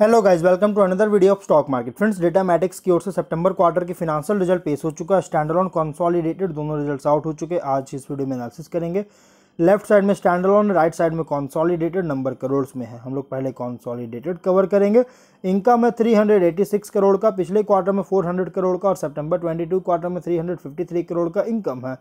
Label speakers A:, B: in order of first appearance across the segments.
A: hello guys welcome to another video of stock market friends Datamatics की ओर से सितंबर क्वार्टर के फिनांशियल रिजल्ट पेश हो चुका है स्टैंडलॉन कॉन्सॉलिडेटेड दोनों रिजल्ट्स आउट हो चुके आज इस वीडियो में एनालिसिस करेंगे लेफ्ट साइड में स्टैंडलॉन राइट साइड में कॉन्सॉलिडेटेड नंबर करोड़ में है हम लोग पहले कॉन्सॉलिडेटेड कवर करेंगे इनकम है थ्री करोड़ का पिछले क्वार्टर में फोर करोड़ का और सेप्टेम्बर ट्वेंटी क्वार्टर में थ्री करोड़ का इनकम है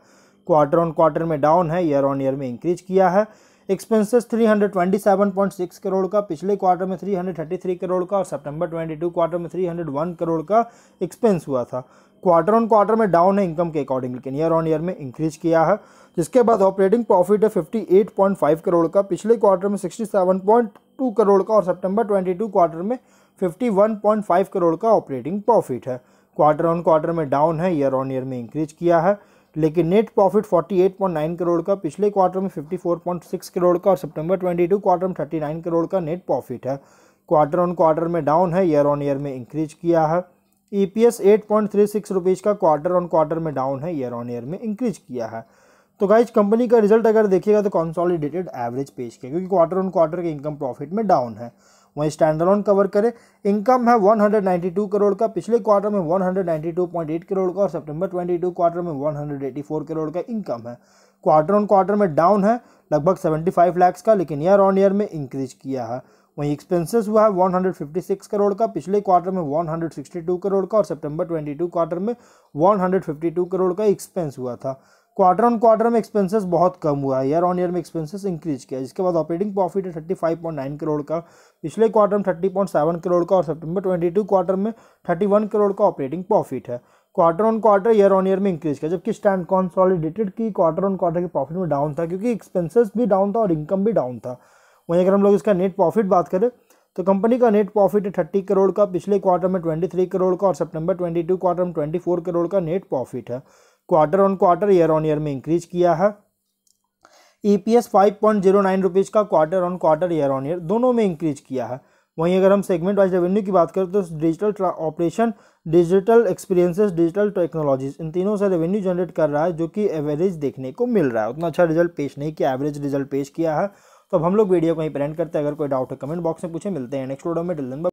A: क्वार्टर ऑन क्वार्टर में डाउन है ईयर ऑन ईयर में इंक्रीज किया है एक्सपेंसेस 327.6 करोड़ का पिछले क्वार्टर में 333 करोड़ का और सितंबर 22 क्वार्टर में 301 करोड़ का एक्सपेंस हुआ था क्वार्टर ऑन क्वार्टर में डाउन है इनकम के अकॉर्डिंग लेकिन ईयर ऑन ईयर में इंक्रीज किया है जिसके बाद ऑपरेटिंग प्रॉफिट है 58.5 करोड़ का पिछले क्वार्टर में 67.2 करोड़ का और सेप्टेम्बर ट्वेंटी क्वार्टर में फिफ्टी करोड़ का ऑपरेटिंग प्रॉफिट है क्वार्टर ऑन क्वार्टर में डाउन है ईयर ऑन ईयर में इंक्रीज किया है लेकिन नेट प्रॉफिट 48.9 करोड़ का पिछले क्वार्टर में 54.6 करोड़ का और सितंबर 22 क्वार्टर में 39 करोड़ का नेट प्रॉफिट है क्वार्टर ऑन क्वार्टर में डाउन है ईयर ऑन ईयर में इंक्रीज किया है E P S eight point three six rupees का क्वार्टर ऑन क्वार्टर में डाउन है ईयर ऑन ईयर में इंक्रीज किया है तो गाइज कंपनी का रिजल्ट अगर देखिएगा तो कंसोलिडेटेड एवरेज पेश किया क्योंकि क्वार्टर ऑन क्वार्टर के इनकम प्रॉफिट में डाउन है वहीं स्टैंडलोन कवर करे इनकम है 192 करोड़ का पिछले क्वार्टर में 192.8 करोड़ का और सितंबर 22 क्वार्टर में 184 करोड़ का इनकम है क्वार्टर ऑन क्वार्टर में डाउन है लगभग 75 लाख का लेकिन ईयर ऑन ईयर में इंक्रीज किया है वहीं एक्सपेंसेस हुआ है 156 करोड़ का पिछले क्वार्टर में 162 करोड़ का और सितंबर 22 क्वार्टर में 152 करोड़ का एक्सपेंस हुआ था क्वार्टर ऑन क्वार्टर में एक्सपेंसेस बहुत कम हुआ है ईयर ऑन ईयर में एक्सपेंसेस इंक्रीज किया जिसके बाद ऑपरेटिंग प्रॉफिट है thirty five point nine crore का पिछले क्वार्टर में थर्टी पॉइंट सेवन करोड़ का और सितंबर ट्वेंटी टू क्वार्टर में थर्टी वन करोड़ का ऑपरेटिंग प्रॉफिट है quarter on quarter year on year में इंक्रीज किया जबकि स्टैंड कॉन्सॉलिडेटेड की क्वार्टर ऑन क्वार्टर के प्रॉफिट में डाउन था क्योंकि एक्सपेंसेस भी डाउन था और इनकम भी डाउन था वहीं अगर हम लोग इसका नेट प्रॉफिट बात करें तो कंपनी का नेट प्रॉफिट है थर्टी करोड़ का पिछले क्वार्टर में ट्वेंटी थ्री करोड़ का और सितंबर ट्वेंटी टू क्वार्टर में ट्वेंटी फोर करोड़ का नेट प्रॉफिट है quarter on quarter year on year में इंक्रीज किया है E P S five point zero nine rupees का quarter on quarter year on year दोनों में इंक्रीज किया है वहीं अगर हम सेगमेंट वाइज रेवेन्यू की बात करें तो digital operation digital experiences digital technologies इन तीनों से रेवेन्यू जनरेट कर रहा है जो कि एवरेज देखने को मिल रहा है उतना अच्छा रिजल्ट पेश नहीं किया एवरेज रिजल्ट पेश किया है तो अब हम लोग वीडियो को ही प्रेंट करते हैं अगर कोई डाउट है कमेंट बॉक्स में पूछे मिलते हैं नेक्स्ट वीडियो में डिलन